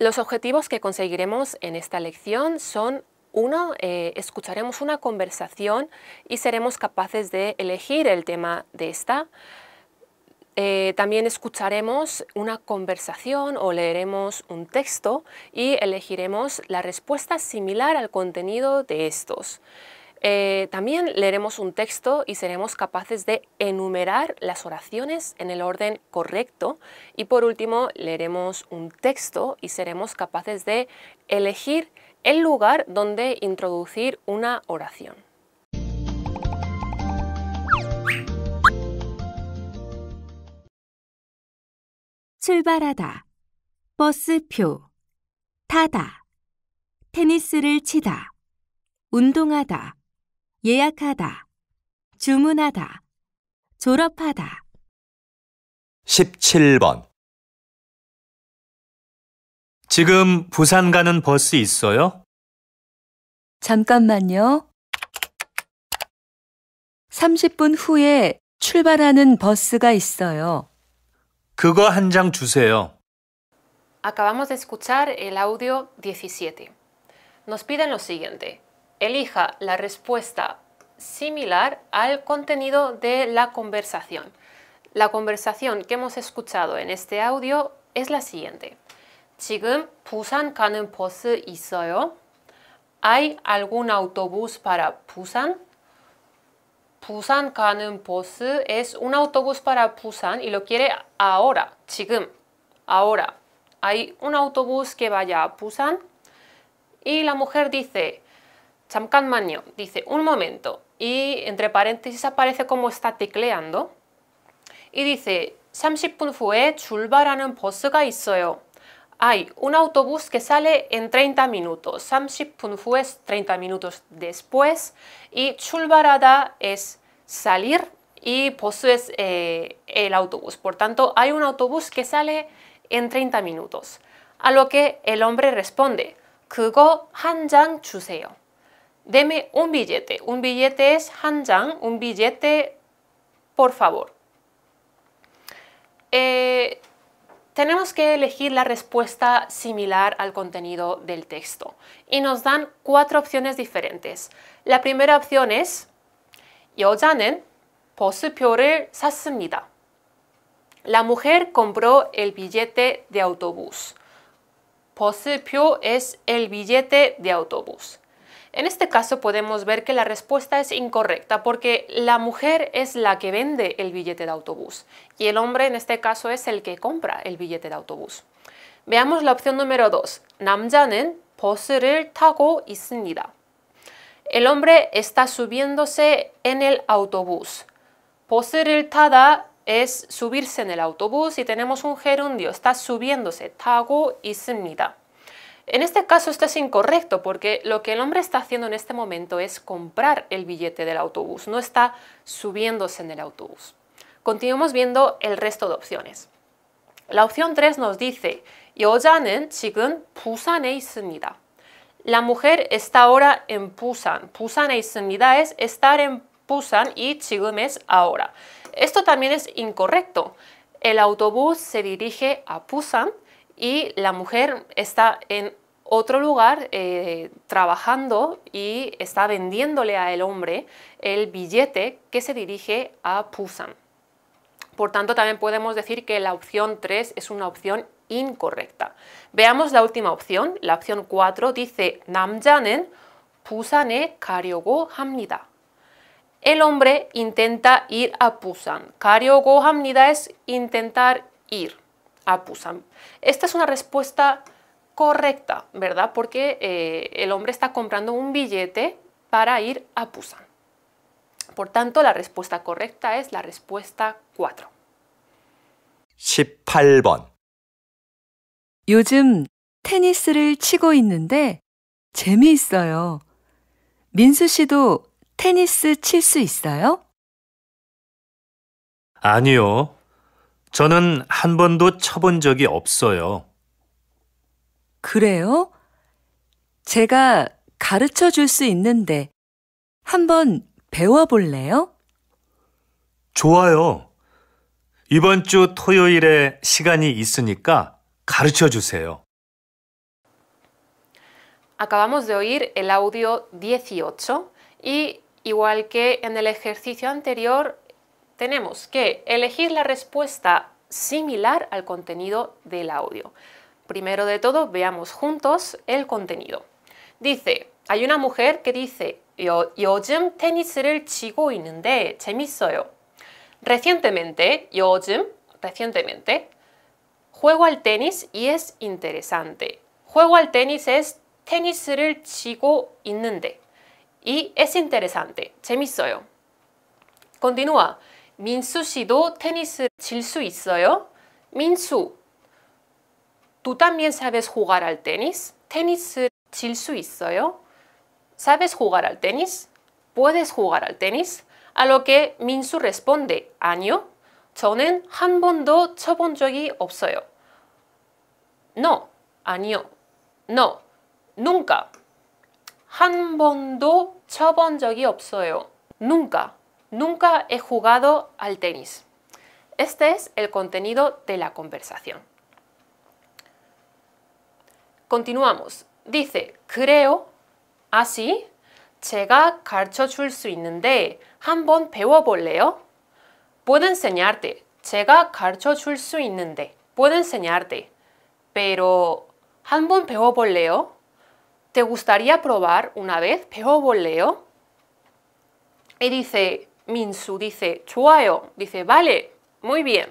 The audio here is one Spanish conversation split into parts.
Los objetivos que conseguiremos en esta lección son uno, eh, escucharemos una conversación y seremos capaces de elegir el tema de esta. Eh, también escucharemos una conversación o leeremos un texto y elegiremos la respuesta similar al contenido de estos. Eh, también leeremos un texto y seremos capaces de enumerar las oraciones en el orden correcto. Y por último, leeremos un texto y seremos capaces de elegir el lugar donde introducir una oración. 출발하다, 버스표, 타다, 테니스를 치다, 예약하다, 주문하다, 졸업하다. 17번 지금 부산 가는 버스 있어요? 잠깐만요. 30분 후에 출발하는 버스가 있어요. 그거 한 장 주세요. Acabamos de escuchar el audio 17. Nos piden lo siguiente. elija la respuesta similar al contenido de la conversación. La conversación que hemos escuchado en este audio es la siguiente. 지금 부산 버스 있어요? ¿Hay algún autobús para Busan? Busan 가는 버스 es un autobús para Busan y lo quiere ahora, 지금, ahora. Hay un autobús que vaya a Busan y la mujer dice Manyo dice, un momento, y entre paréntesis aparece como está tecleando, y dice, 30분 후에 출발하는 버스가 Hay un autobús que sale en 30 minutos. 30분 후에 30 minutos después. Y 출발하다 es salir y 버스 es eh, el autobús. Por tanto, hay un autobús que sale en 30 minutos. A lo que el hombre responde, 그거 한 장 주세요. Deme un billete. Un billete es hanjang, un billete, por favor. Eh, tenemos que elegir la respuesta similar al contenido del texto y nos dan cuatro opciones diferentes. La primera opción es 여자는 버스표를 샀습니다. La mujer compró el billete de autobús. 버스표 es el billete de autobús. En este caso podemos ver que la respuesta es incorrecta porque la mujer es la que vende el billete de autobús y el hombre en este caso es el que compra el billete de autobús. Veamos la opción número 2. El hombre está subiéndose en el autobús. 버스를 tada es subirse en el autobús y tenemos un gerundio, está subiéndose, y 있습니다. En este caso esto es incorrecto porque lo que el hombre está haciendo en este momento es comprar el billete del autobús, no está subiéndose en el autobús. Continuemos viendo el resto de opciones. La opción 3 nos dice, La mujer está ahora en Pusan. Pusan es estar en Pusan y chigun es ahora. Esto también es incorrecto. El autobús se dirige a Pusan y la mujer está en otro lugar eh, trabajando y está vendiéndole al hombre el billete que se dirige a Pusan. Por tanto, también podemos decir que la opción 3 es una opción incorrecta. Veamos la última opción. La opción 4 dice namjanen Pusane 가려고 hamnida. El hombre intenta ir a Pusan. go hamnida es intentar ir. apusam. Esta es una respuesta correcta, ¿verdad? Porque eh, el hombre está comprando un billete para ir a Pusan. Por tanto, la respuesta correcta es la respuesta 4. 18번 요즘 테니스를 치고 있는데 재미있어요. 민수 씨도 테니스 칠 수 있어요? 아니요. 저는 한 번도 쳐본 적이 없어요. 그래요? 제가 가르쳐 줄 수 있는데 한번 배워볼래요? 좋아요. 이번 주 토요일에 시간이 있으니까 가르쳐 주세요. Acabamos de oír el audio 18 y igual que en el ejercicio anterior tenemos que elegir la respuesta similar al contenido del audio. Primero de todo, veamos juntos el contenido. Dice, hay una mujer que dice, Yo, 요즘 테니스를 치고 있는데 재밌어요. Recientemente, 요즘, recientemente, juego al tenis y es interesante. Juego al tenis es 테니스를 치고 있는데 y es interesante. 재밌어요. Continúa. 민수 씨도 테니스 질수 있어요? 민수, ¿tú también sabes jugar al tenis? ¿Tenis 질수 있어요? ¿Sabes jugar al tenis? ¿Puedes jugar al tenis? A lo que Minsu responde, 아니요. 저는 한 번도 쳐본 적이 없어요. No, 아니요. No, nunca. 한 번도 쳐본 적이 없어요. Nunca. Nunca he jugado al tenis. Este es el contenido de la conversación. Continuamos. Dice, creo, así, 제가 가르쳐 줄수 있는데 한번 배워볼래요? Puedo enseñarte. 제가 가르쳐 줄 있는데. Puedo enseñarte. Pero, 한번 배워볼래요? ¿Te gustaría probar una vez? 배워볼래요? Y dice, Minsu dice, 좋아요. Dice, vale, muy bien.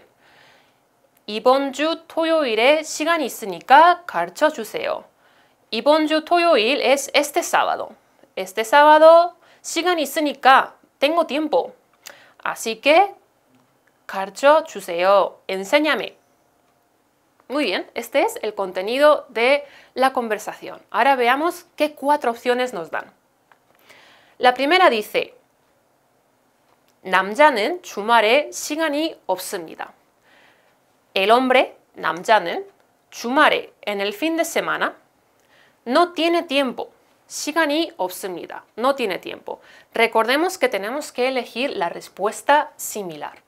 이번 주 토요일에 시간이 있으니까 가르쳐 주세요. 이번 주 토요일 es este sábado. Este sábado 시간 있으니까 tengo tiempo. Así que 가르쳐 chuseo, Enséñame. Muy bien, este es el contenido de la conversación. Ahora veamos qué cuatro opciones nos dan. La primera dice, 남자는 chumare shigani 없습니다. El hombre, 남자는 chumare en el fin de semana, no tiene tiempo. 시간이 없습니다. No tiene tiempo. Recordemos que tenemos que elegir la respuesta similar.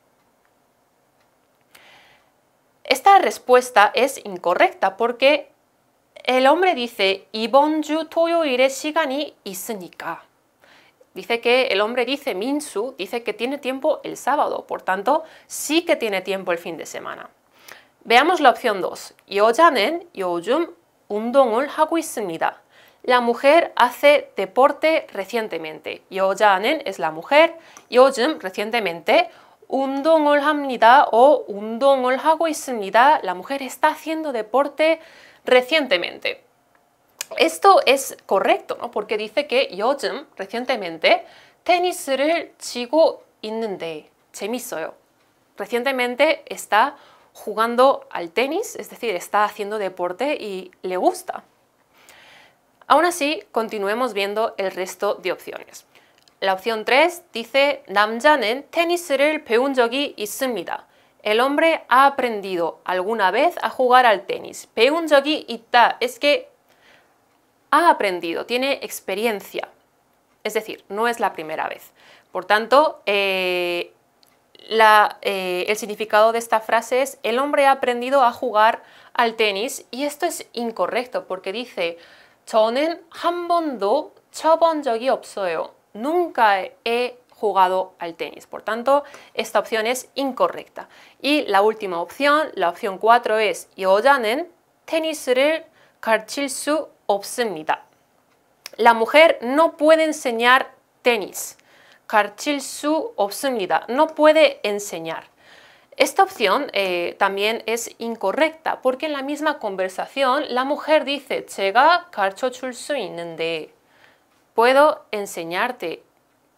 Esta respuesta es incorrecta porque el hombre dice 이번 주 토요일에 시간이 있으니까. Dice que el hombre dice, Minsu, dice que tiene tiempo el sábado, por tanto, sí que tiene tiempo el fin de semana. Veamos la opción 2. 요즘 운동을 하고 La mujer hace deporte recientemente. 여자는 es la mujer, 요즘 recientemente, 운동을 합니다 o 운동을 하고 La mujer está haciendo deporte recientemente. Esto es correcto, ¿no? Porque dice que 요즘, recientemente, 테니스를 치고 있는데 재밌어요. Recientemente está jugando al tenis, es decir, está haciendo deporte y le gusta. Aún así, continuemos viendo el resto de opciones. La opción 3 dice 남자는 테니스를 배운 적이 있습니다. El hombre ha aprendido alguna vez a jugar al tenis. 배운 적이 있다 es que ha aprendido, tiene experiencia. Es decir, no es la primera vez. Por tanto, eh, eh, el significado de esta frase es el hombre ha aprendido a jugar al tenis y esto es incorrecto porque dice Nunca he jugado al tenis. Por tanto, esta opción es incorrecta. Y la última opción, la opción 4 es 여자는 테니스를 가르칠 su Obscenidad. La mujer no puede enseñar tenis. 가르칠 su obscenidad No puede enseñar. Esta opción eh, también es incorrecta porque en la misma conversación la mujer dice puedo enseñarte.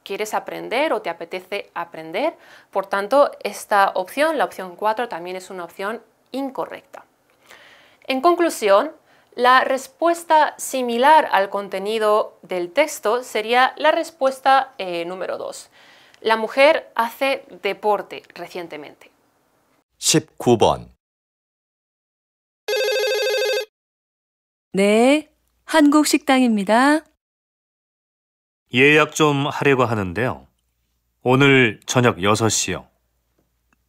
¿Quieres aprender o te apetece aprender? Por tanto, esta opción, la opción 4, también es una opción incorrecta. En conclusión, la respuesta similar al contenido del texto sería la respuesta eh, número 2. La mujer hace deporte recientemente. 19번 네, 한국 식당입니다. 예약 좀 하려고 하는데요. 오늘 저녁 6시요.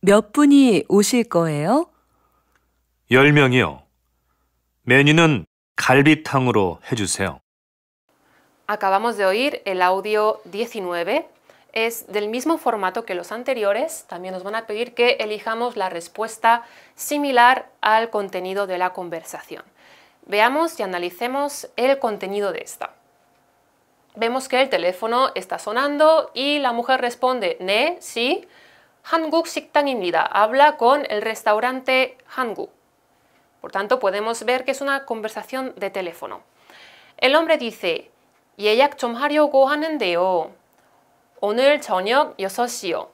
몇 분이 오실 거예요? 10명이요. Acabamos de oír el audio 19. Es del mismo formato que los anteriores. También nos van a pedir que elijamos la respuesta similar al contenido de la conversación. Veamos y analicemos el contenido de esta. Vemos que el teléfono está sonando y la mujer responde ne, sí. 한국 식당입니다. Habla con el restaurante Hanguk. Por tanto, podemos ver que es una conversación de teléfono. El hombre dice, 예약 좀 하려고 하는데요. 오늘 저녁 6시요.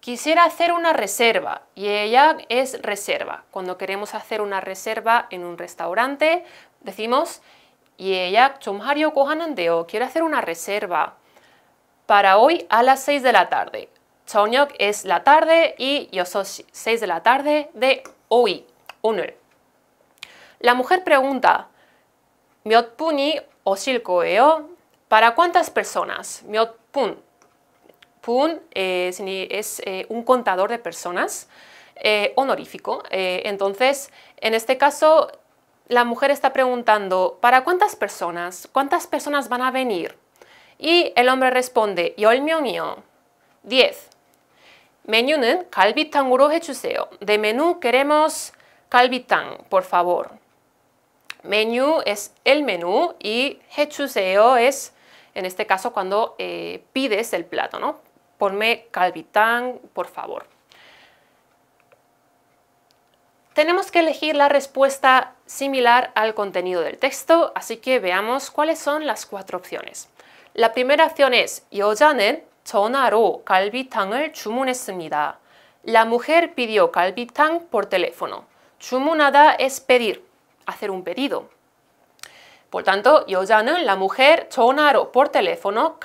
Quisiera hacer una reserva. ella es reserva. Cuando queremos hacer una reserva en un restaurante, decimos 예약 좀 하려고 하는데요. Quiero hacer una reserva para hoy a las 6 de la tarde. 저녁 es la tarde y yo 6 de la tarde de hoy, la mujer pregunta, puni o silcoeo, ¿para cuántas personas? Miot Pun eh, es eh, un contador de personas eh, honorífico. entonces, en este caso, la mujer está preguntando, ¿para cuántas personas? ¿Cuántas personas van a venir? Y el hombre responde, yo mio mío, 10. Menú는 갈비탕으로 해주세요. De menú queremos 갈비탕, por favor. Menú es el menú y hechuseo es, en este caso, cuando eh, pides el plato, ¿no? Ponme calvitán, por favor. Tenemos que elegir la respuesta similar al contenido del texto, así que veamos cuáles son las cuatro opciones. La primera opción es 여자는 전화로 갈비탕을 주문했습니다. La mujer pidió galbitang por teléfono. Chumunada es pedir hacer un pedido. Por tanto, yo la mujer Chonaro por teléfono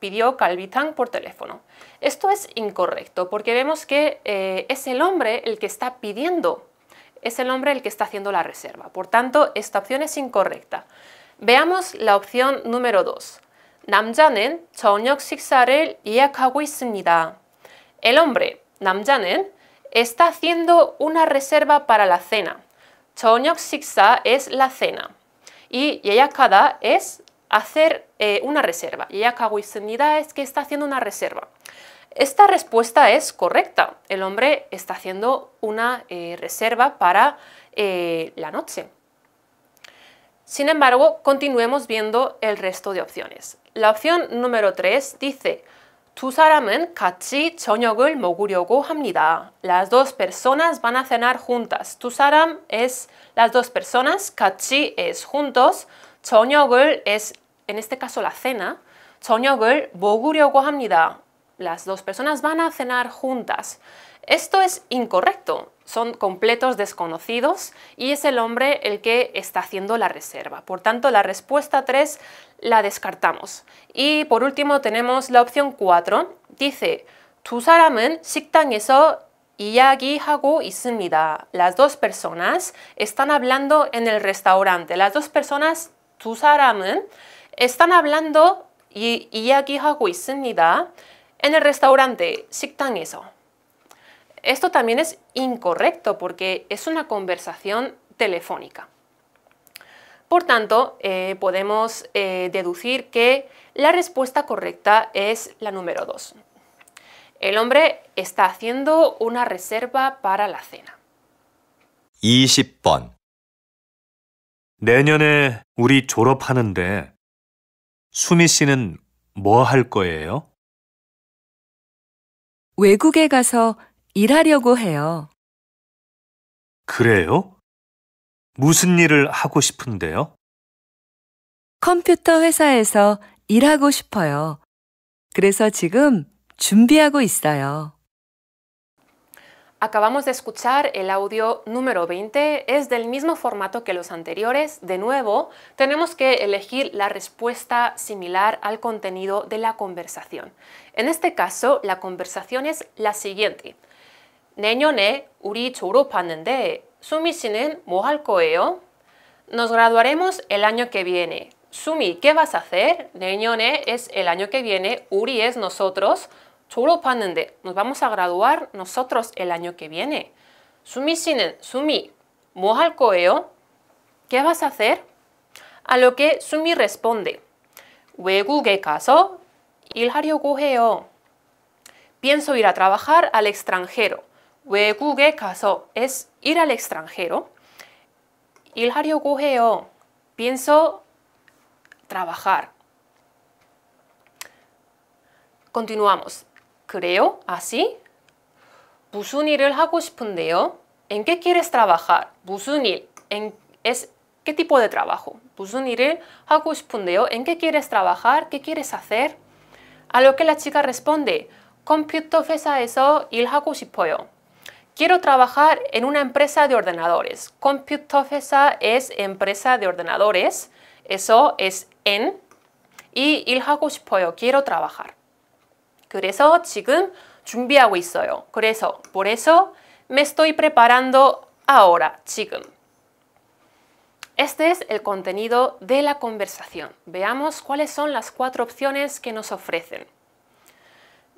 Pidió calvitang por teléfono. Esto es incorrecto porque vemos que eh, es el hombre el que está pidiendo, es el hombre el que está haciendo la reserva. Por tanto, esta opción es incorrecta. Veamos la opción número 2. El hombre, Namjanen, está haciendo una reserva para la cena. 저녁 es la cena. Y cada es hacer eh, una reserva. 예약하고 있습니다 es que está haciendo una reserva. Esta respuesta es correcta. El hombre está haciendo una eh, reserva para eh, la noche. Sin embargo, continuemos viendo el resto de opciones. La opción número 3 dice 두 kachi 같이 저녁을 먹으려고 합니다. Las dos personas van a cenar juntas. 두 사람 es las dos personas, 같이 es juntos. 저녁을 es en este caso la cena. 저녁을 먹으려고 합니다. Las dos personas van a cenar juntas. Esto es incorrecto son completos desconocidos y es el hombre el que está haciendo la reserva. Por tanto, la respuesta 3 la descartamos. Y por último tenemos la opción 4. Dice, Las dos personas están hablando en el restaurante. Las dos personas, 두 están hablando y En el restaurante, 식당에서. Esto también es incorrecto porque es una conversación telefónica. Por tanto, eh, podemos eh, deducir que la respuesta correcta es la número 2. El hombre está haciendo una reserva para la cena. 20번. 내년에 일하려고 해요. 하고 싶은데요? 컴퓨터 Acabamos de escuchar el audio número 20, es del mismo formato que los anteriores. De nuevo, tenemos que elegir la respuesta similar al contenido de la conversación. En este caso, la conversación es la siguiente. 내년에 우리 졸업하는데 수미 씨는 뭐 거예요? Nos graduaremos el año que viene. Sumi, ¿qué vas a hacer? neñone es el año que viene, Uri es nosotros. 졸업하는데 nos vamos a graduar nosotros el año que viene. Sumi sinen, Sumi, 뭐할 ¿Qué vas a hacer? A lo que Sumi responde. 외국에 caso? 일하려고 해요. Pienso ir a trabajar al extranjero. 외국에 가서 es ir al extranjero. 일하려고 해요. Pienso trabajar. Continuamos. Creo, así. 무슨 일을 하고 싶은데요? ¿En qué quieres trabajar? 무슨 En, es ¿Qué tipo de trabajo? 무슨 일을 하고 싶은데요? ¿En qué quieres trabajar? ¿Qué quieres hacer? A lo que la chica responde, 컴퓨터 회사에서 일하고 싶어요. Quiero trabajar en una empresa de ordenadores. Computofesa es empresa de ordenadores. Eso es en. Y 일하고 Quiero trabajar. 그래서 지금 준비하고 por eso, me estoy preparando ahora, 지금. Este es el contenido de la conversación. Veamos cuáles son las cuatro opciones que nos ofrecen.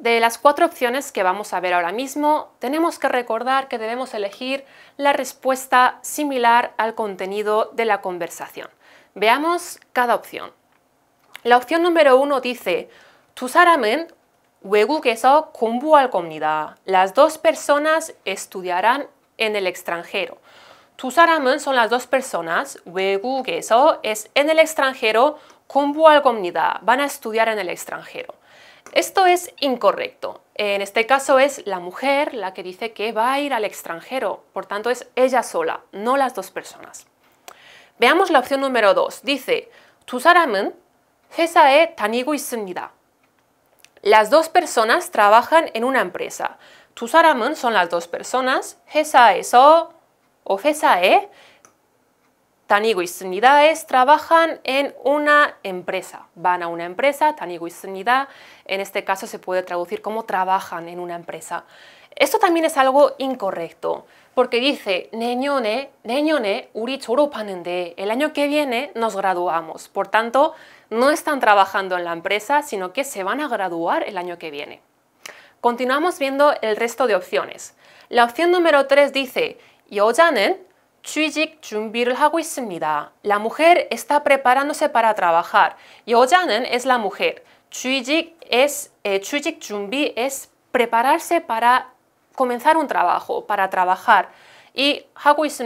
De las cuatro opciones que vamos a ver ahora mismo, tenemos que recordar que debemos elegir la respuesta similar al contenido de la conversación. Veamos cada opción. La opción número uno dice, 두 사람은 kumbu Las dos personas estudiarán en el extranjero. Tusaramen son las dos personas, 외국에서 es en el extranjero, 공부할 comunidad Van a estudiar en el extranjero. Esto es incorrecto. En este caso es la mujer la que dice que va a ir al extranjero, por tanto es ella sola, no las dos personas. Veamos la opción número 2. Dice, 두 사람은 회사에 다니고 Las dos personas trabajan en una empresa. 두 son las dos personas, 회사에서 o 회사에 Tanigo y es trabajan en una empresa. Van a una empresa, Tanigo y en este caso se puede traducir como trabajan en una empresa. Esto también es algo incorrecto, porque dice, neñone, neñone, el año que viene nos graduamos. Por tanto, no están trabajando en la empresa, sino que se van a graduar el año que viene. Continuamos viendo el resto de opciones. La opción número 3 dice, Yo yojanen, la mujer está preparándose para trabajar. 여자는 es la mujer. 취직 es eh, es prepararse para comenzar un trabajo, para trabajar. Y 하고 es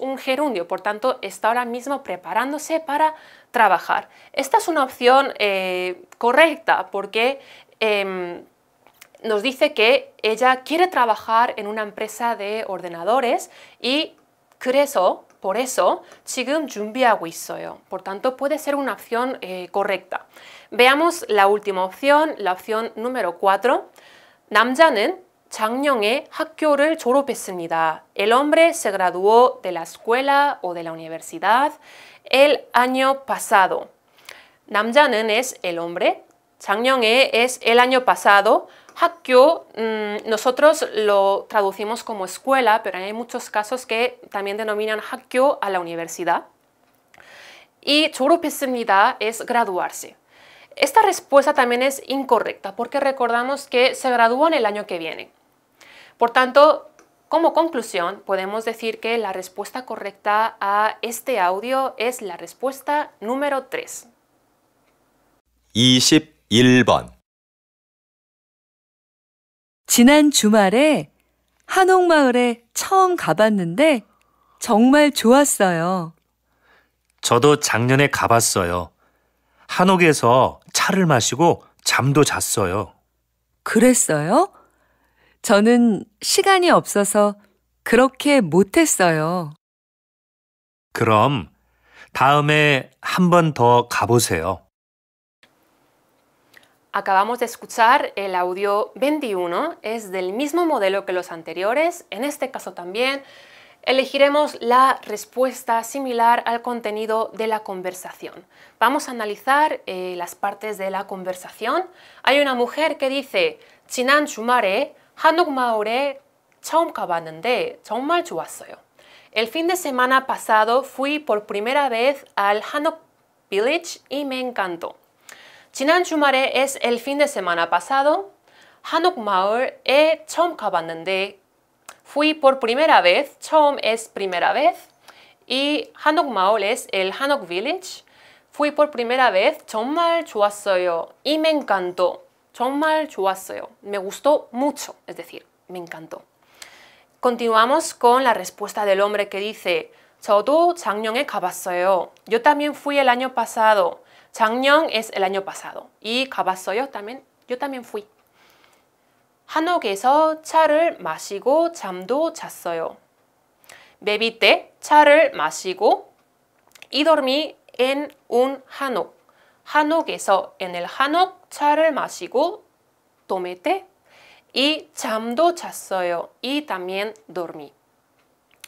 un gerundio, por tanto está ahora mismo preparándose para trabajar. Esta es una opción eh, correcta porque em, nos dice que ella quiere trabajar en una empresa de ordenadores y por eso, 지금 준비하고 있어요. Por tanto, puede ser una opción eh, correcta. Veamos la última opción, la opción número 4. 남자는 작년에 학교를 졸업했습니다. El hombre se graduó de la escuela o de la universidad el año pasado. 남자는 es el hombre, 작년에 es el año pasado, Hakkyo mm, nosotros lo traducimos como escuela, pero hay muchos casos que también denominan Hakkyo a la universidad. Y 졸업했습니다 es graduarse. Esta respuesta también es incorrecta porque recordamos que se gradúan el año que viene. Por tanto, como conclusión, podemos decir que la respuesta correcta a este audio es la respuesta número 3. 21번 지난 주말에 한옥마을에 처음 가봤는데 정말 좋았어요. 저도 작년에 가봤어요. 한옥에서 차를 마시고 잠도 잤어요. 그랬어요? 저는 시간이 없어서 그렇게 못했어요. 그럼 다음에 한 번 더 가보세요. Acabamos de escuchar el audio 21, es del mismo modelo que los anteriores, en este caso también elegiremos la respuesta similar al contenido de la conversación. Vamos a analizar eh, las partes de la conversación. Hay una mujer que dice, El fin de semana pasado fui por primera vez al Hanok Village y me encantó. 지난 주말에 es el fin de semana pasado 한옥 e 처음 가봤는데 fui por primera vez Chom es primera vez y Hanok 마을 es el 한옥 village fui por primera vez 정말 좋았어요 y me encantó 정말 좋았어요 me gustó mucho es decir me encantó Continuamos con la respuesta del hombre que dice 저도 작년에 가봤어요. Yo también fui el año pasado. Jangnyang es el año pasado. Y cabasoyo también. Yo también fui. Hanok char charer masigo, chamdo chasoyo. Bebite, charer masigo. Y dormí en un hanok. Hanok eso, en el hanok, charer masigo. Tomete. Y chamdo chasoyo. Y también dormí.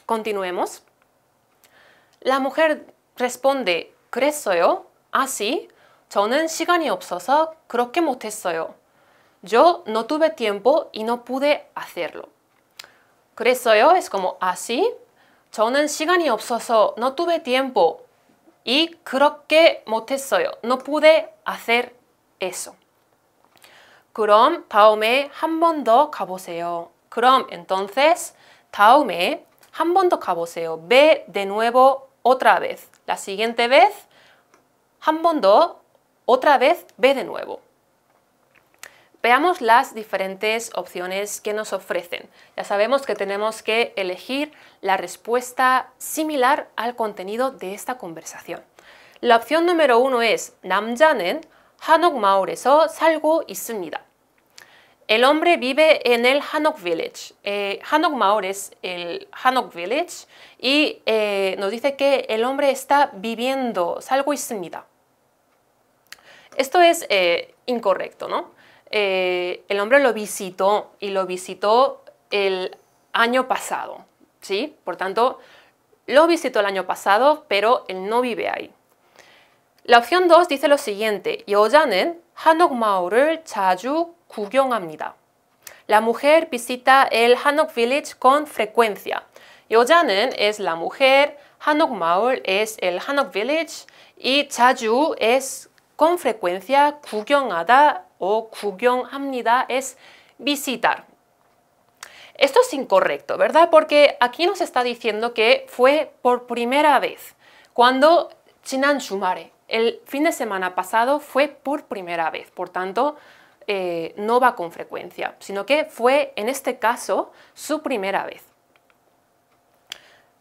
Continuemos. La mujer responde, cresoyo así, 저는 시간이 없어서 그렇게 못했어요. Yo no tuve tiempo y no pude hacerlo. 그랬어요 es como así. 저는 시간이 없어서 no tuve tiempo y 그렇게 못했어요. No pude hacer eso. 그럼 다음에 한 번 더 가보세요. 그럼 entonces 다음에 한번 가보세요. Ve de nuevo otra vez. La siguiente vez Hambondo otra vez, ve de nuevo. Veamos las diferentes opciones que nos ofrecen. Ya sabemos que tenemos que elegir la respuesta similar al contenido de esta conversación. La opción número uno es 남자는 한옥 살고 있습니다. El hombre vive en el Hanok Village. Eh, Hanok Maor es el Hanok Village y eh, nos dice que el hombre está viviendo, salgo y Esto es eh, incorrecto, ¿no? el hombre lo visitó y lo visitó el año pasado, ¿sí? Por tanto, lo visitó el año pasado, pero él no vive ahí. La opción 2 dice lo siguiente, Hanok 자주 구경합니다. La mujer visita el Hanok Village con frecuencia. 여자는 es la mujer, Hanok Maul es el Hanok Village y 자주 es con frecuencia 구경하다 o 구경합니다 es visitar. Esto es incorrecto, ¿verdad? Porque aquí nos está diciendo que fue por primera vez cuando Chinan Shumare, el fin de semana pasado, fue por primera vez. Por tanto, eh, no va con frecuencia, sino que fue en este caso su primera vez.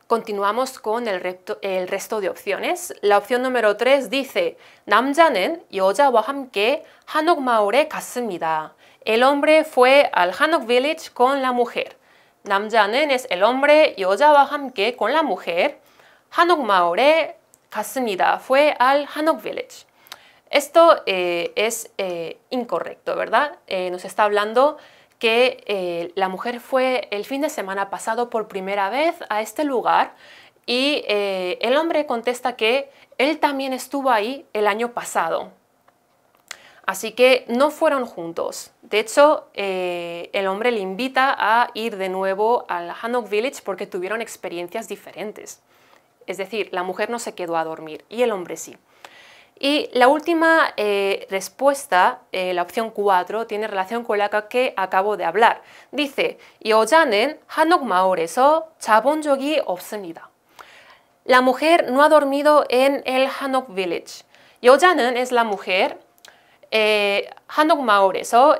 Continuamos con el, resto de opciones. La opción número 3 dice 남자는 여자와 함께 한옥 마을에 갔습니다. El hombre fue al Hanok Village con la mujer. 남자는 es el hombre, 여자와 함께 con la mujer. Hanuk 마을에 갔습니다. Fue al Hanok Village. Esto eh, es eh, incorrecto, ¿verdad? Eh, nos está hablando que la mujer fue el fin de semana pasado por primera vez a este lugar y el hombre contesta que él también estuvo ahí el año pasado. Así que no fueron juntos. De hecho, el hombre le invita a ir de nuevo al Hanok Village porque tuvieron experiencias diferentes. Es decir, la mujer no se quedó a dormir y el hombre sí. Y la última eh, respuesta, eh, la opción 4, tiene relación con la que acabo de hablar. Dice, La mujer no ha dormido en el Hanok Village. Yojanen es la mujer, eh,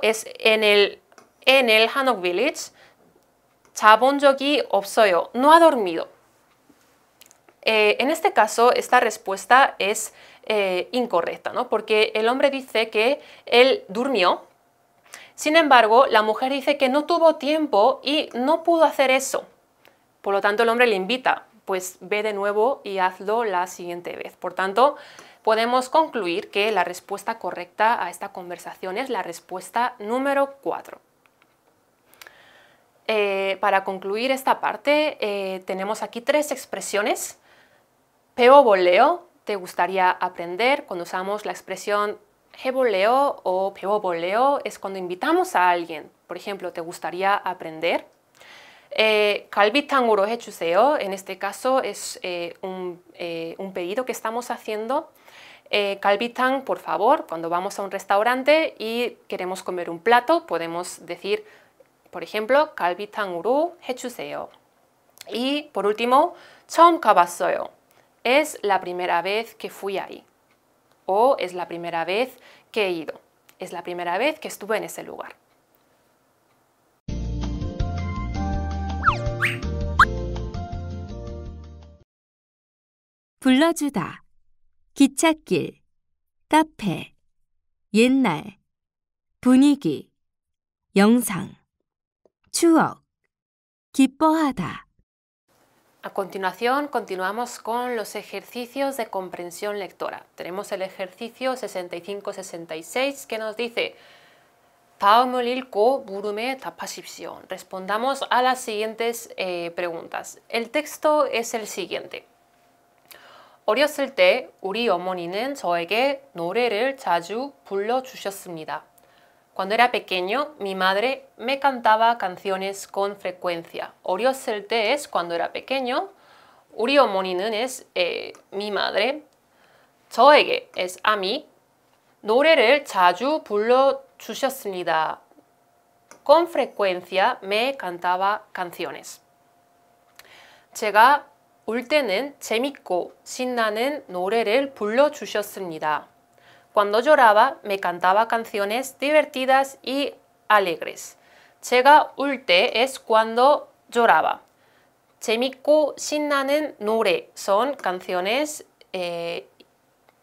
es en el, en el Hanok Village. chabon yogi No ha dormido. Eh, en este caso, esta respuesta es eh, incorrecta, ¿no? porque el hombre dice que él durmió, sin embargo, la mujer dice que no tuvo tiempo y no pudo hacer eso. Por lo tanto, el hombre le invita, pues ve de nuevo y hazlo la siguiente vez. Por tanto, podemos concluir que la respuesta correcta a esta conversación es la respuesta número 4. Eh, para concluir esta parte, eh, tenemos aquí tres expresiones, peo voleo te gustaría aprender. Cuando usamos la expresión heboleo o peoboleo es cuando invitamos a alguien. Por ejemplo, ¿te gustaría aprender? Eh, en este caso es eh, eh, un, pedido que estamos haciendo. Eh, por favor, cuando vamos a un restaurante y queremos comer un plato, podemos decir, por ejemplo, Calvitanguro hechuseo. Y por último, 처음 가봤어요 es la primera vez que fui ahí. O es la primera vez que he ido. Es la primera vez que estuve en ese lugar. 기찻길, 옛날, 분위기, 영상, 추억, 기뻐하다. A continuación, continuamos con los ejercicios de comprensión lectora. Tenemos el ejercicio 65-66 que nos dice Respondamos a las siguientes eh, preguntas. El texto es el siguiente. 어렸을 때 우리 어머니는 저에게 노래를 자주 cuando era pequeño, mi madre me cantaba canciones con frecuencia. el es cuando era pequeño. Urio es eh, mi madre. Choege es a mí. Norere chayu pulo chushasnida. Con frecuencia me cantaba canciones. Chega ulte che chemiko sinna nen norere pullo cuando lloraba me cantaba canciones divertidas y alegres. Chega ulte es cuando lloraba. Chemiku 신나는 nure son canciones eh,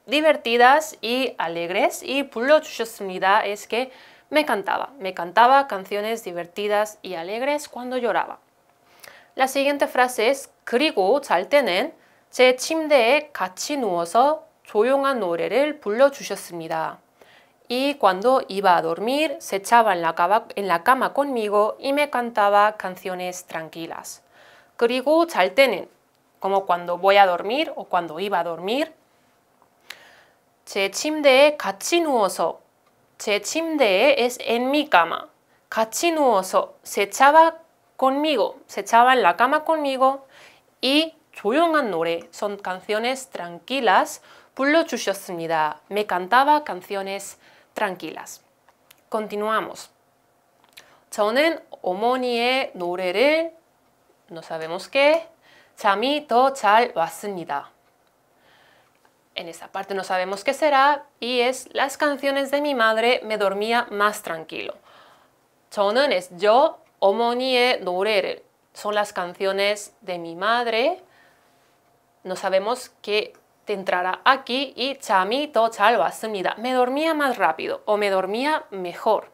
divertidas y alegres y 불러주셨습니다 es que me cantaba, me cantaba canciones divertidas y alegres cuando lloraba. La siguiente frase es 그리고 잘 때는 제 침대에 같이 누워서 조용한 노래를 불러주셨습니다. Y cuando iba a dormir, se echaba en la, cama, en la cama conmigo y me cantaba canciones tranquilas. 그리고 잘 때는, como cuando voy a dormir o cuando iba a dormir, 제 침대에 같이 누워서, 제 침대에 es en mi cama, 같이 누워서, se echaba conmigo, se echaba en la cama conmigo y 조용한 노래, son canciones tranquilas, 불러주셨습니다. Me cantaba canciones tranquilas. Continuamos. 저는 어머니의 노래를 no sabemos qué En esta parte no sabemos qué será y es las canciones de mi madre me dormía más tranquilo. 저는 es yo, 어머니의 노래를 e son las canciones de mi madre. No sabemos qué te entrará aquí y to 잘 왔습니다. Me dormía más rápido o me dormía mejor.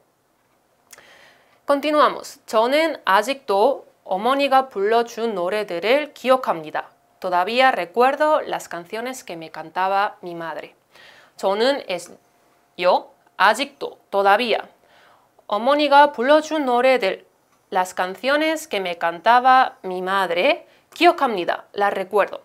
Continuamos. 저는 아직도 어머니가 불러준 노래들을 기억합니다. Todavía recuerdo las canciones que me cantaba mi madre. 저는 es yo, 아직도, todavía. 어머니가 불러준 노래들, las canciones que me cantaba mi madre, 기억합니다, las recuerdo.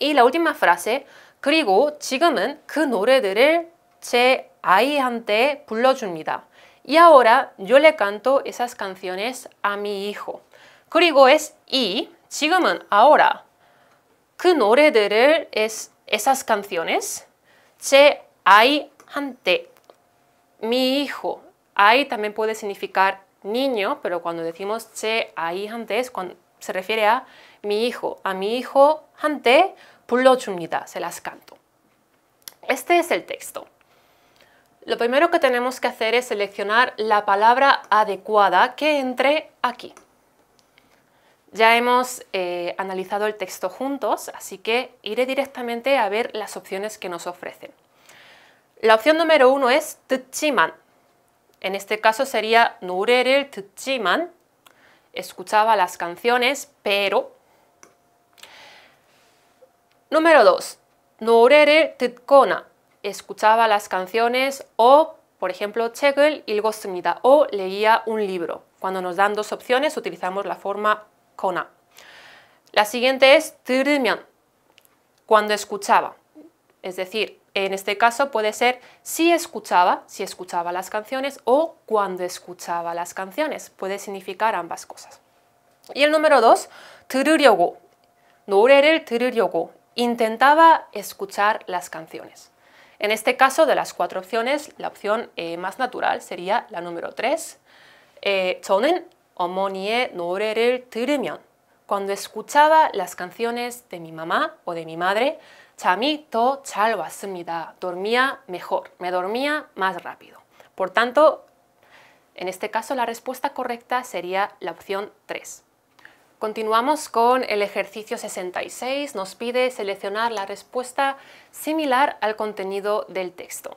Y la última frase, 그리고 지금은 그 노래들을 제 아이한테 불러줍니다. Y ahora yo le canto esas canciones a mi hijo. 그리고 es y, 지금은 ahora. 그 노래들을 es esas canciones. 제 아이한테, mi hijo. Ahí también puede significar niño, pero cuando decimos che ahí antes, cuando se refiere a mi hijo, a mi hijo jante, 불러줍니다. Se las canto. Este es el texto. Lo primero que tenemos que hacer es seleccionar la palabra adecuada que entre aquí. Ya hemos eh, analizado el texto juntos, así que iré directamente a ver las opciones que nos ofrecen. La opción número uno es 듣지만. En este caso sería 노래를 T'chiman. Escuchaba las canciones, pero Número 2. Norere 듣거나 escuchaba las canciones o, por ejemplo, chegel ilgostimida o leía un libro. Cuando nos dan dos opciones utilizamos la forma kona. La siguiente es cuando escuchaba. Es decir, en este caso puede ser si escuchaba, si escuchaba las canciones o cuando escuchaba las canciones. Puede significar ambas cosas. Y el número dos, 들으려고. 노래를 intentaba escuchar las canciones. En este caso, de las cuatro opciones, la opción eh, más natural sería la número 3. Eh, cuando escuchaba las canciones de mi mamá o de mi madre, Dormía mejor, me dormía más rápido. Por tanto, en este caso la respuesta correcta sería la opción 3. Continuamos con el ejercicio 66. Nos pide seleccionar la respuesta similar al contenido del texto.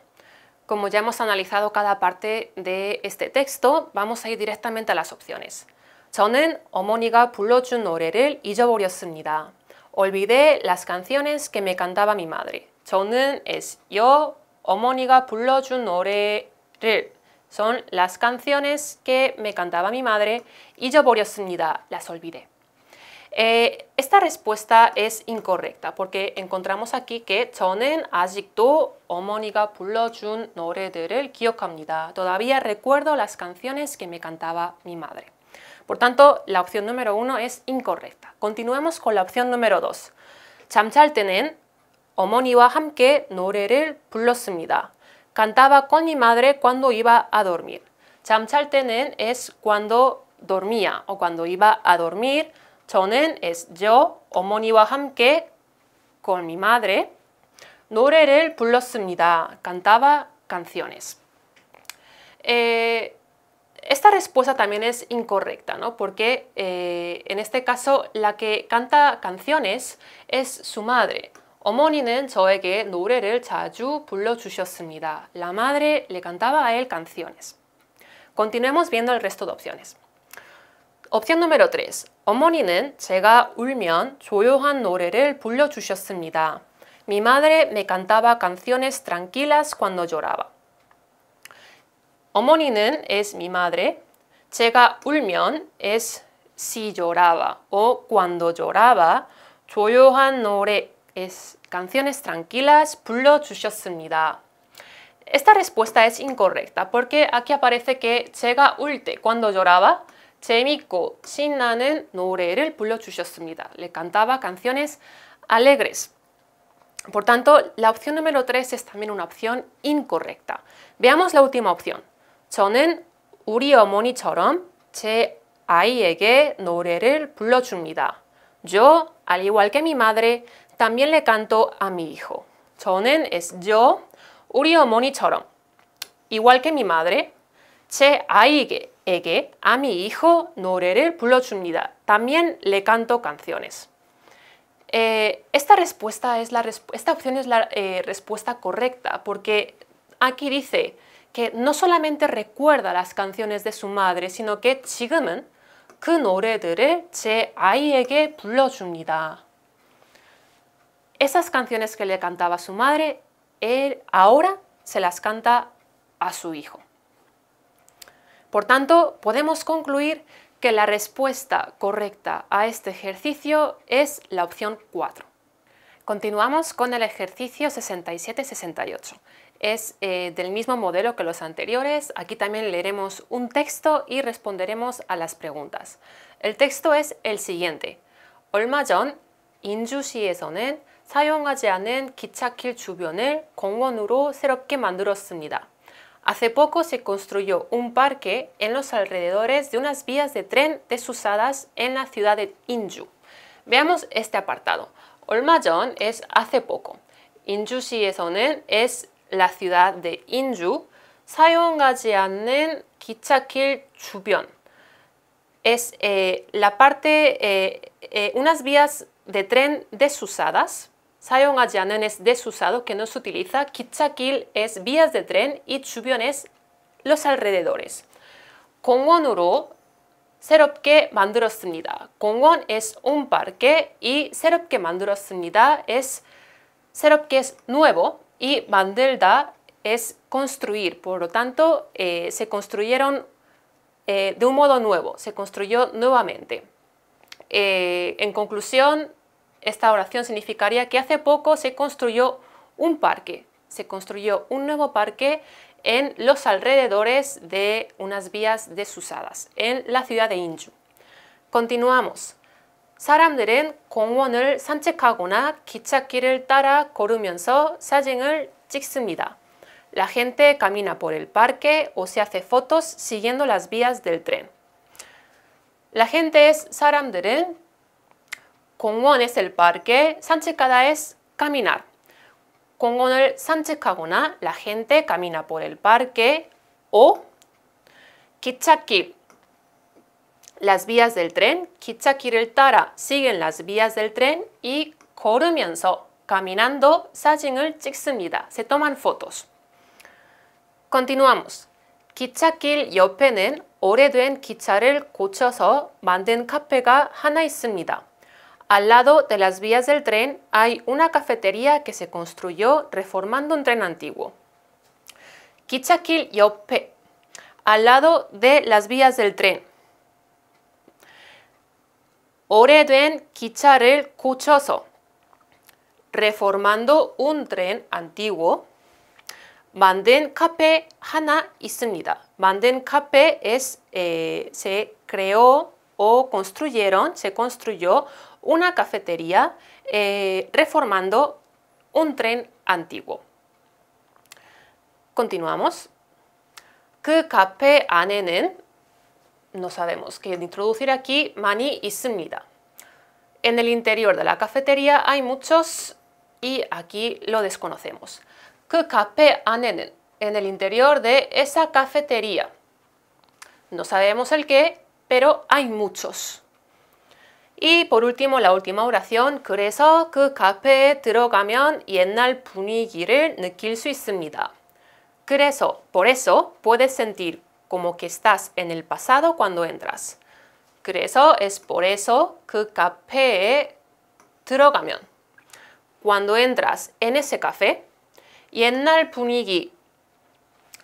Como ya hemos analizado cada parte de este texto, vamos a ir directamente a las opciones. 저는 어머니가 불러준 노래를 잊어버렸습니다. Olvidé las canciones que me cantaba mi madre. 저는 es yo, 어머니가 불러준 노래를 son las canciones que me cantaba mi madre 잊어버렸습니다. Las olvidé. Eh, esta respuesta es incorrecta porque encontramos aquí que 저는 Todavía recuerdo las canciones que me cantaba mi madre. Por tanto, la opción número uno es incorrecta. Continuemos con la opción número dos. 잠잘 때는 어머니와 함께 노래를 불렀습니다. Cantaba con mi madre cuando iba a dormir. 잠잘 때는 es cuando dormía o cuando iba a dormir. 저는 es yo, 어머니와 함께 con mi madre 노래를 불렀습니다. cantaba canciones. Eh, esta respuesta también es incorrecta, ¿no? Porque eh, en este caso la que canta canciones es su madre. 노래를 자주 La madre le cantaba a él canciones. Continuemos viendo el resto de opciones. Opción número 3. 어머니는 제가 울면 조용한 노래를 불러주셨습니다. Mi madre me cantaba canciones tranquilas cuando lloraba. 어머니는 es mi madre. 제가 울면 es si lloraba o cuando lloraba. 조용한 노래 es canciones tranquilas 불러주셨습니다. Esta respuesta es incorrecta porque aquí aparece que 제가 ulte cuando lloraba, 재밌고 신나는 Le cantaba canciones alegres. Por tanto, la opción número 3 es también una opción incorrecta. Veamos la última opción. 저는 우리 어머니처럼 제 아이에게 Yo, al igual que mi madre, también le canto a mi hijo. 저는 es yo, 우리 어머니처럼, igual que mi madre, 제 아이에게 에게 a mi hijo 노래를 불러줍니다. También le canto canciones. Eh, esta, respuesta es la esta opción es la eh, respuesta correcta porque aquí dice que no solamente recuerda las canciones de su madre, sino que 지금은 그 노래들을 제 아이에게 불러줍니다. Esas canciones que le cantaba su madre, él ahora se las canta a su hijo. Por tanto, podemos concluir que la respuesta correcta a este ejercicio es la opción 4. Continuamos con el ejercicio 67-68. Es eh, del mismo modelo que los anteriores. Aquí también leeremos un texto y responderemos a las preguntas. El texto es el siguiente. 얼마 인주시에서는 사용하지 않은 Hace poco se construyó un parque en los alrededores de unas vías de tren desusadas en la ciudad de Inju. Veamos este apartado. Olmajeon es hace poco. Inju시에서는 es la ciudad de Inju. 사용하지 않는 기차길 es eh, la parte, eh, eh, unas vías de tren desusadas Ayanen es desusado, que no se utiliza. 기차길 es vías de tren y Chubion es los alrededores. 공원으로 새롭게 만들었습니다. 공원 es un parque y 새롭게 만들었습니다 es 새롭게 es nuevo y 만들다 es construir. Por lo tanto, eh, se construyeron eh, de un modo nuevo, se construyó nuevamente. Eh, en conclusión, esta oración significaría que hace poco se construyó un parque, se construyó un nuevo parque en los alrededores de unas vías desusadas, en la ciudad de Inju. Continuamos. 사람들은 공원을 따라 La gente camina por el parque o se hace fotos siguiendo las vías del tren. La gente es 사람들은 공원 es el parque, 산책하다 es caminar. 공원을 산책하거나 la gente camina por el parque o 기차길, las vías del tren, 기차길을 따라 siguen las vías del tren y 걸으면서 caminando 사진을 찍습니다. Se toman fotos. Continuamos. 기차길 옆에는 오래된 기차를 고쳐서 만든 카페가 하나 있습니다. Al lado de las vías del tren hay una cafetería que se construyó reformando un tren antiguo. Kichakil Yope, al lado de las vías del tren. Oreden Kicharel Kuchoso, reformando un tren antiguo. Manden kape Hana Isunida. Manden kape es, eh, se creó o construyeron, se construyó una cafetería eh, reformando un tren antiguo. Continuamos. 그 no sabemos que introducir aquí mani Sunita. En el interior de la cafetería hay muchos y aquí lo desconocemos. en el interior de esa cafetería. No sabemos el qué, pero hay muchos. Y por último, la última oración. 그래서 그 카페에 들어가면 옛날 분위기를 느낄 수 있습니다. 그래서, por eso, puedes sentir como que estás en el pasado cuando entras. 그래서 es por eso que 카페에 들어가면 cuando entras en ese café 옛날 분위기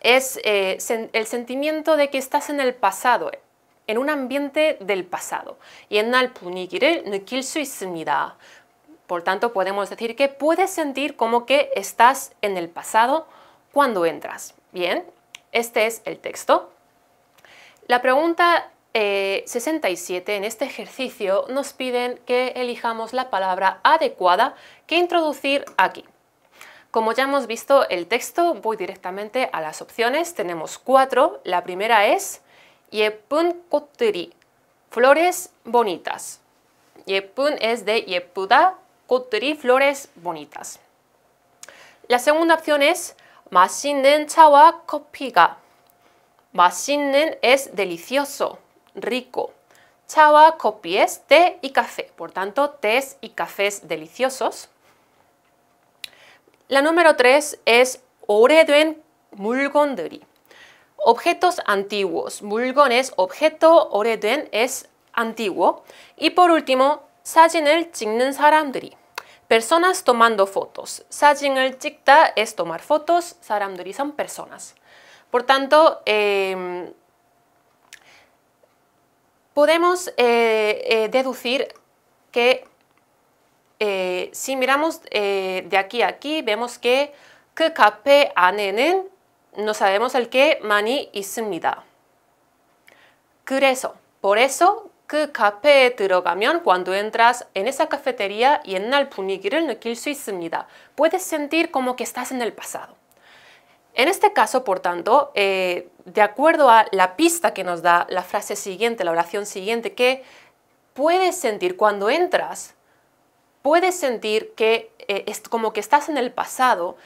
es es eh, el sentimiento de que estás en el pasado en un ambiente del pasado. Por tanto, podemos decir que puedes sentir como que estás en el pasado cuando entras. Bien, este es el texto. La pregunta 67 eh, en este ejercicio nos piden que elijamos la palabra adecuada que introducir aquí. Como ya hemos visto el texto, voy directamente a las opciones. Tenemos cuatro. La primera es 예쁜 꽃들이. Flores bonitas. Yepun es de 예쁘다. 꽃들이 flores bonitas. La segunda opción es chawa 차와 커피가. 맛있는 es delicioso, rico. Chawa copi es té y café, por tanto, tés y cafés deliciosos. La número tres es 오래된 mulgonduri objetos antiguos. es objeto, 오래된 es antiguo. Y por último, 사진을 찍는 사람들이. Personas tomando fotos. el 찍다 es tomar fotos, 사람들이 son personas. Por tanto, em, podemos eh, eh, deducir que eh, si miramos de aquí a aquí, vemos que 그 카페 안에는 no sabemos el que mani, y eso por eso, que café 들어가면 cuando entras en esa cafetería y en el el 느낄 y Puedes sentir como que estás en el pasado. En este caso, por tanto, eh, de acuerdo a la pista que nos da la frase siguiente, la oración siguiente, que puedes sentir cuando entras, puedes sentir que eh, es como que estás en el pasado,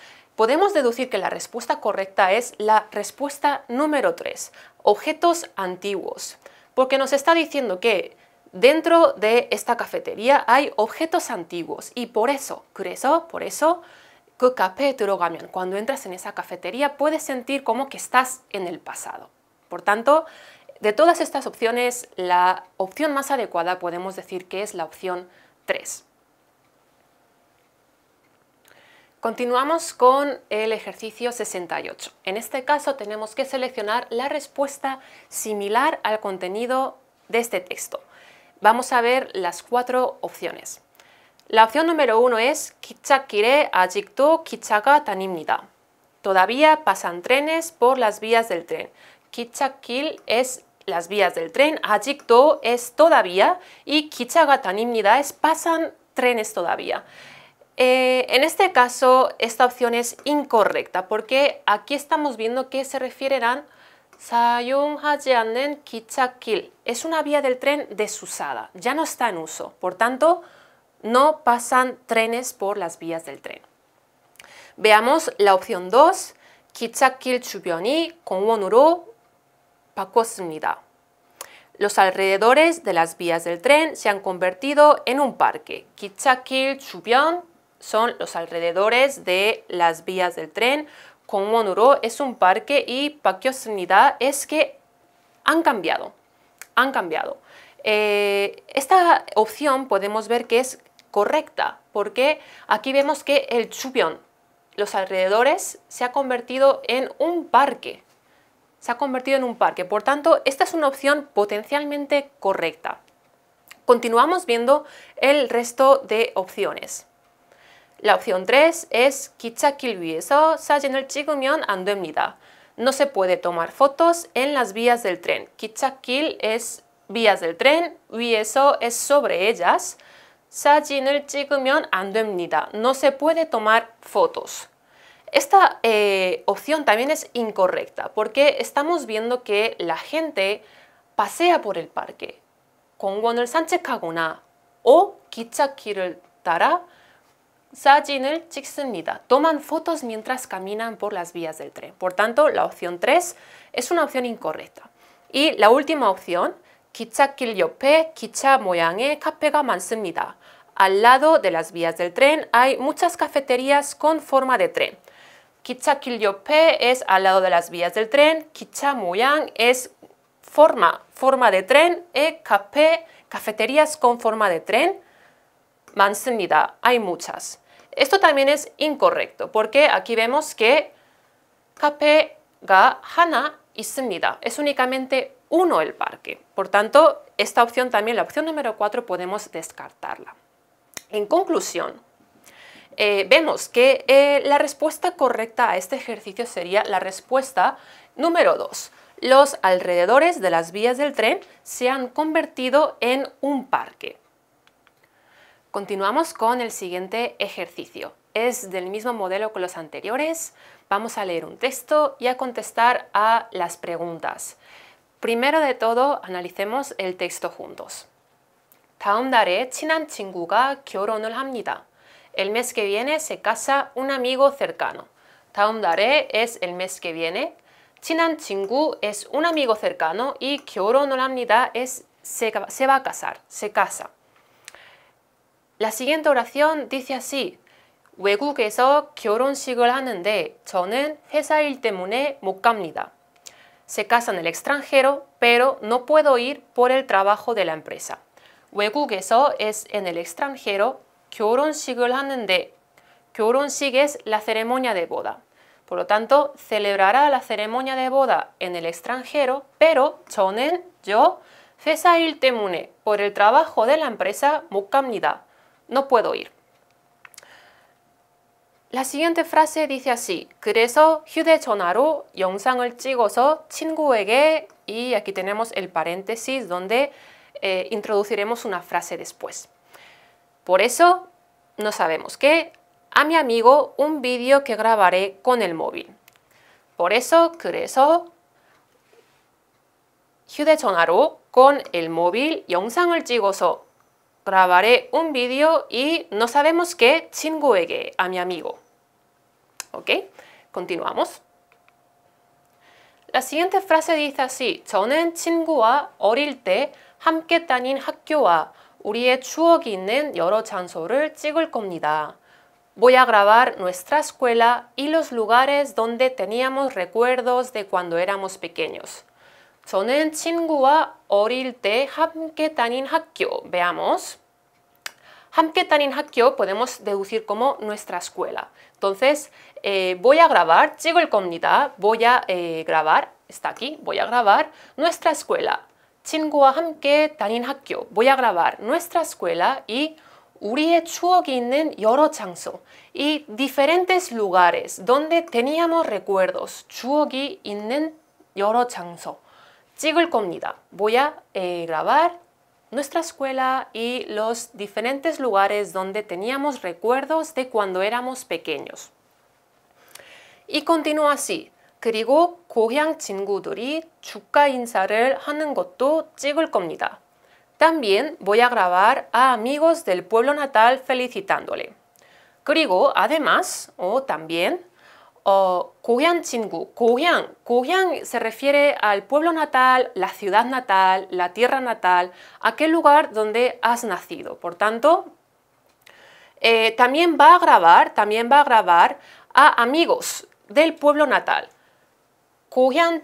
podemos deducir que la respuesta correcta es la respuesta número 3, objetos antiguos, porque nos está diciendo que dentro de esta cafetería hay objetos antiguos y por eso, por eso, cuando entras en esa cafetería puedes sentir como que estás en el pasado. Por tanto, de todas estas opciones, la opción más adecuada podemos decir que es la opción 3. Continuamos con el ejercicio 68. En este caso tenemos que seleccionar la respuesta similar al contenido de este texto. Vamos a ver las cuatro opciones. La opción número uno es Kichakire ajikto kichaga tanimnida. Todavía pasan trenes por las vías del tren. Kichakil es las vías del tren, ajikto es todavía y kichaga tanimnida es pasan trenes todavía. Eh, en este caso, esta opción es incorrecta porque aquí estamos viendo que se refieren a 않는 es una vía del tren desusada, ya no está en uso, por tanto no pasan trenes por las vías del tren. Veamos la opción 2, 기차길 주변이 공원으로 바뀌었습니다 Los alrededores de las vías del tren se han convertido en un parque. 주변 son los alrededores de las vías del tren. con Monuro es un parque y Pakyosunida es que han cambiado, han cambiado. Eh, esta opción podemos ver que es correcta porque aquí vemos que el chupion, los alrededores, se ha convertido en un parque. Se ha convertido en un parque. Por tanto, esta es una opción potencialmente correcta. Continuamos viendo el resto de opciones. La opción 3 es 기차길 위에서 사진을 찍으면 No se puede tomar fotos en las vías del tren. 기차길 es vías del tren, 위에서 es sobre ellas. 사진을 찍으면 안 No se puede tomar fotos. Esta eh, opción también es incorrecta porque estamos viendo que la gente pasea por el parque. con sánchez 산책하거나 o 기차길을 따라 사진을 Toman fotos mientras caminan por las vías del tren. Por tanto, la opción 3 es una opción incorrecta. Y la última opción, 기차길 옆에 기차 모양의 Al lado de las vías del tren hay muchas cafeterías con forma de tren. 기차길 옆에 es al lado de las vías del tren, 기차 es forma, forma de tren, e cafeterías con forma de tren. 많습니다. Hay muchas. Esto también es incorrecto porque aquí vemos que café ga hana 있습니다. Es únicamente uno el parque. Por tanto, esta opción también, la opción número 4, podemos descartarla. En conclusión, eh, vemos que eh, la respuesta correcta a este ejercicio sería la respuesta número 2. Los alrededores de las vías del tren se han convertido en un parque. Continuamos con el siguiente ejercicio. Es del mismo modelo que los anteriores. Vamos a leer un texto y a contestar a las preguntas. Primero de todo, analicemos el texto juntos. 다음 달에 친한 친구가 결혼을 El mes que viene se casa un amigo cercano. 다음 es el mes que viene. 친한 es un amigo cercano y 결혼을 합니다 es se va a casar, se casa. La siguiente oración dice así. 외국에서 결혼식을 하는데 저는 회사일 때문에 못 갑니다. Se casa en el extranjero, pero no puedo ir por el trabajo de la empresa. 외국에서 es en el extranjero, 결혼식을 하는데 결혼식 es la ceremonia de boda. Por lo tanto, celebrará la ceremonia de boda en el extranjero, pero 저는 yo «회사일 por el trabajo de la empresa 못 no puedo ir. La siguiente frase dice así. 그래서 휴대전화로 영상을 찍어서 친구에게 y aquí tenemos el paréntesis donde eh, introduciremos una frase después. Por eso no sabemos qué a mi amigo un vídeo que grabaré con el móvil. Por eso 그래서 휴대전화로 con el móvil 영상을 찍어서 grabaré un vídeo y no sabemos qué a mi amigo. ¿Ok? Continuamos. La siguiente frase dice así. 친구와 Voy a grabar nuestra escuela y los lugares donde teníamos recuerdos de cuando éramos pequeños. 저는 친구와 어릴 때 tanin 다닌 Veamos. Hamke Tanin Hakyo podemos deducir como nuestra escuela. Entonces, eh, voy a grabar, sigo el comunidad, voy a eh, grabar, está aquí, voy a grabar nuestra escuela. 친구와 hamke tanin 학교. Voy a grabar nuestra escuela y 우리의 추억이 있는 여러 장소 y diferentes lugares donde teníamos recuerdos. 추억이 있는 여러 장소 el 겁니다. voy a eh, grabar nuestra escuela y los diferentes lugares donde teníamos recuerdos de cuando éramos pequeños. Y continúa así. 그리고 고향 친구들이 축하 인사를 También voy a grabar a amigos del pueblo natal felicitándole. 그리고 además o también o Chingu. se refiere al pueblo natal, la ciudad natal, la tierra natal, aquel lugar donde has nacido. Por tanto, eh, también va a grabar, también va a grabar a amigos del pueblo natal. Gohyang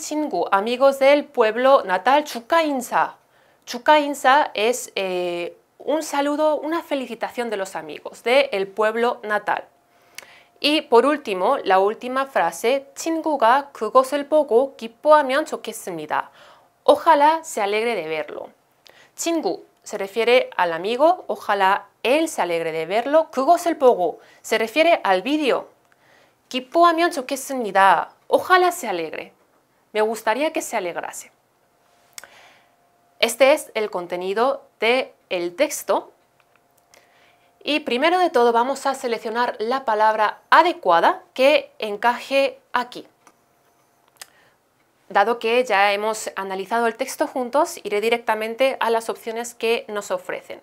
Chingu, amigos del pueblo natal, Chukainsa. Chukainsa es eh, un saludo, una felicitación de los amigos del pueblo natal. Y por último, la última frase, 친구가 그것을 보고 기뻐하면 좋겠습니다. Ojalá se alegre de verlo. 친구 se refiere al amigo, ojalá él se alegre de verlo. 그것을 보고 se refiere al vídeo. 기뻐하면 좋겠습니다. Ojalá se alegre. Me gustaría que se alegrase. Este es el contenido del el texto y primero de todo vamos a seleccionar la palabra adecuada que encaje aquí. Dado que ya hemos analizado el texto juntos, iré directamente a las opciones que nos ofrecen.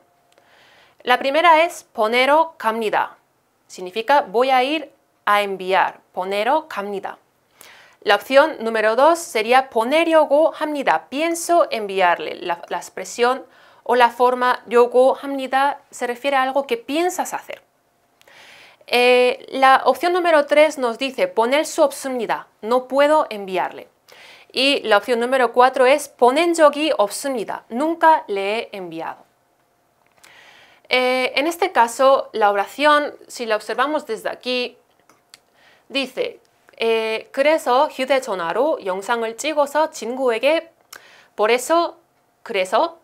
La primera es ponero camnida. Significa voy a ir a enviar. Ponero camnida. La opción número dos sería GO hamnida. Pienso enviarle. La, la expresión o la forma go hamnida, se refiere a algo que piensas hacer. Eh, la opción número 3 nos dice poner su obsunidad, No puedo enviarle. Y la opción número 4 es ponen yogi obsunidad, Nunca le he enviado. Eh, en este caso, la oración, si la observamos desde aquí, dice 그래서 eh, 휴대전화로 영상을 por eso, 그래서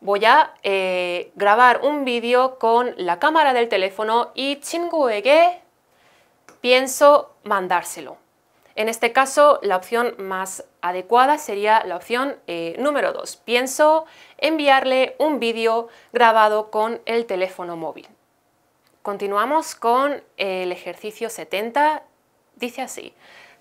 voy a grabar un vídeo con la cámara del teléfono y 친구에게 pienso mandárselo. En este caso, la opción más adecuada sería la opción eh, número 2. Pienso enviarle un vídeo grabado con el teléfono móvil. Continuamos con el ejercicio 70. Dice así,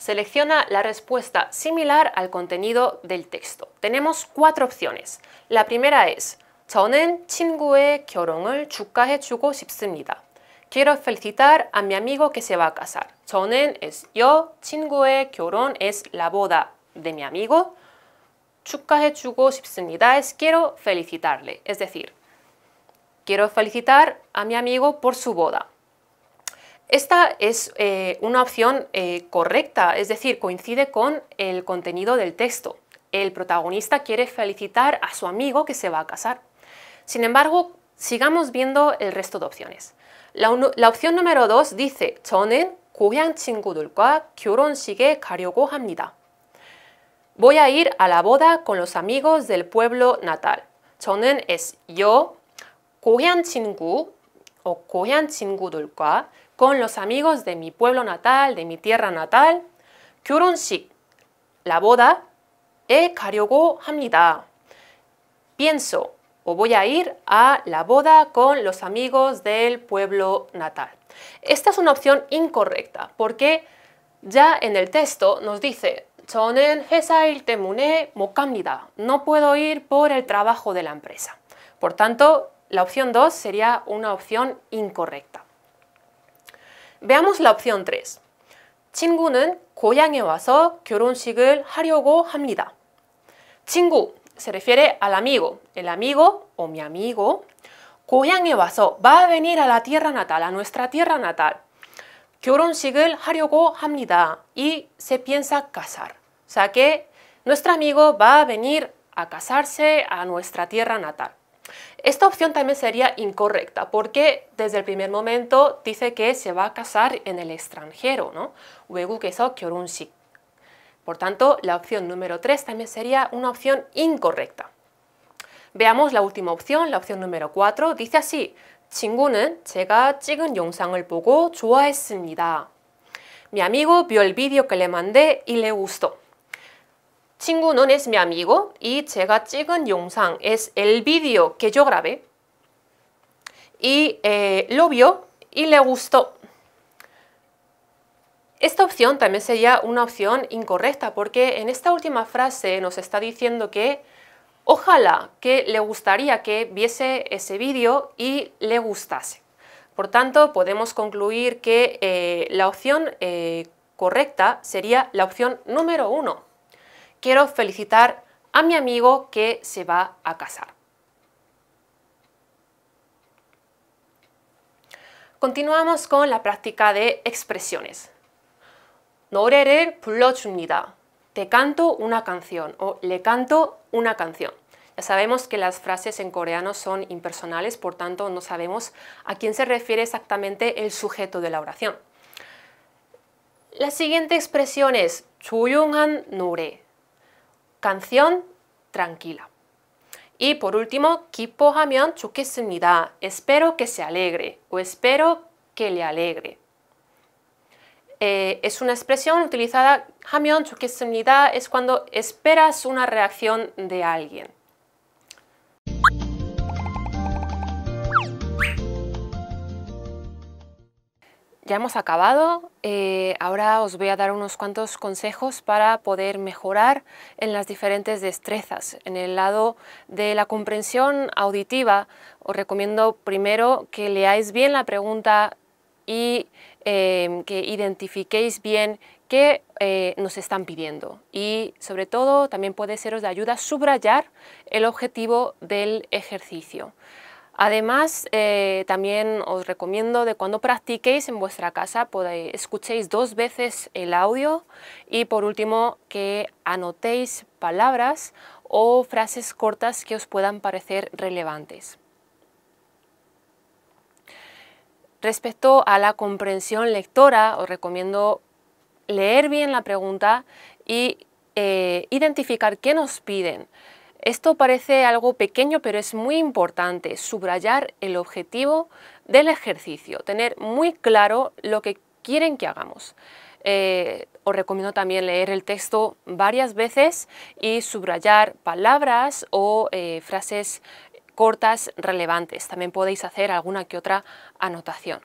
Selecciona la respuesta similar al contenido del texto. Tenemos cuatro opciones. La primera es 저는 친구의 Quiero felicitar a mi amigo que se va a casar. 저는 es yo, 친구의 결혼 es la boda de mi amigo. chugo 싶습니다 es quiero felicitarle, es decir, quiero felicitar a mi amigo por su boda. Esta es eh, una opción eh, correcta, es decir, coincide con el contenido del texto. El protagonista quiere felicitar a su amigo que se va a casar. Sin embargo, sigamos viendo el resto de opciones. La, opción número 2 dice 저는 고향 친구들과 결혼식에 가려고 합니다. Voy a ir a la boda con los amigos del pueblo natal. 저는 es yo, 고향 친구 o 고향 친구들과 con los amigos de mi pueblo natal, de mi tierra natal, 결혼식, la e 가려고 hamnida. Pienso o voy a ir a la boda con los amigos del pueblo natal. Esta es una opción incorrecta porque ya en el texto nos dice No puedo ir por el trabajo de la empresa. Por tanto, la opción 2 sería una opción incorrecta. Veamos la opción 3. 친구는 se refiere al amigo, el amigo o mi amigo. 고향에 va a venir a la tierra natal, a nuestra tierra natal. Y se piensa casar. O sea que nuestro amigo va a venir a casarse a nuestra tierra natal. Esta opción también sería incorrecta porque desde el primer momento dice que se va a casar en el extranjero, ¿no? Por tanto, la opción número 3 también sería una opción incorrecta. Veamos la última opción, la opción número 4. Dice así, Mi amigo vio el vídeo que le mandé y le gustó. 친구 no es mi amigo y 제가 찍은 영상 es el vídeo que yo grabé y lo vio y le gustó. Esta opción también sería una opción incorrecta porque en esta última frase nos está diciendo que ojalá que le gustaría que viese ese vídeo y le gustase. Por tanto, podemos concluir que eh, la opción eh, correcta sería la opción número uno quiero felicitar a mi amigo que se va a casar. Continuamos con la práctica de expresiones. 노래를 불러줍니다. Te canto una canción o le canto una canción. Ya sabemos que las frases en coreano son impersonales, por tanto no sabemos a quién se refiere exactamente el sujeto de la oración. La siguiente expresión es 조용한 노래 canción tranquila. Y por último, 기뻐하면 좋겠습니다. Espero que se alegre o espero que le alegre. Eh, es una expresión utilizada, 하면 좋겠습니다, es cuando esperas una reacción de alguien. ya hemos acabado. Eh, ahora os voy a dar unos cuantos consejos para poder mejorar en las diferentes destrezas. En el lado de la comprensión auditiva, os recomiendo primero que leáis bien la pregunta y eh, que identifiquéis bien qué eh, nos están pidiendo. Y sobre todo también puede seros de ayuda subrayar el objetivo del ejercicio. Además, eh, también os recomiendo de cuando practiquéis en vuestra casa, escuchéis dos veces el audio y por último que anotéis palabras o frases cortas que os puedan parecer relevantes. Respecto a la comprensión lectora, os recomiendo leer bien la pregunta y eh, identificar qué nos piden. Esto parece algo pequeño, pero es muy importante subrayar el objetivo del ejercicio, tener muy claro lo que quieren que hagamos. Eh, os recomiendo también leer el texto varias veces y subrayar palabras o eh, frases cortas relevantes. También podéis hacer alguna que otra anotación.